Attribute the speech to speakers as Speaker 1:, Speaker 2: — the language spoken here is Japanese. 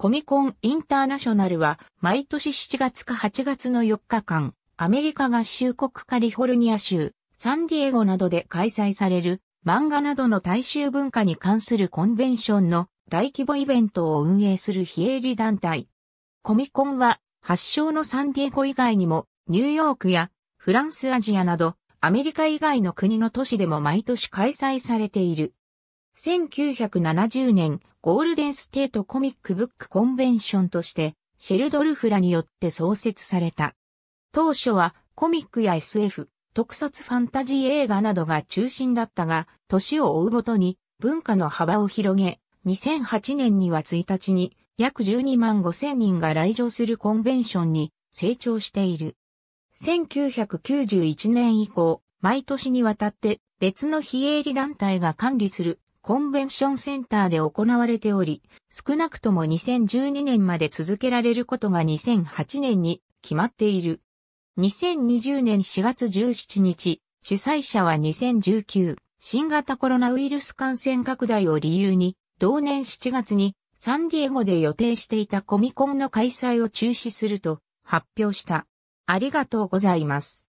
Speaker 1: コミコンインターナショナルは毎年7月か8月の4日間、アメリカ合衆国カリフォルニア州、サンディエゴなどで開催される漫画などの大衆文化に関するコンベンションの大規模イベントを運営する非営利団体。コミコンは発祥のサンディエゴ以外にもニューヨークやフランスアジアなどアメリカ以外の国の都市でも毎年開催されている。1970年、ゴールデンステートコミックブックコンベンションとして、シェルドルフラによって創設された。当初はコミックや SF、特撮ファンタジー映画などが中心だったが、年を追うごとに文化の幅を広げ、2008年には1日に約12万5千人が来場するコンベンションに成長している。1991年以降、毎年にわたって別の非営利団体が管理するコンベンションセンターで行われており、少なくとも2012年まで続けられることが2008年に決まっている。2020年4月17日、主催者は2019新型コロナウイルス感染拡大を理由に、同年7月にサンディエゴで予定していたコミコンの開催を中止すると発表した。ありが
Speaker 2: とうございます。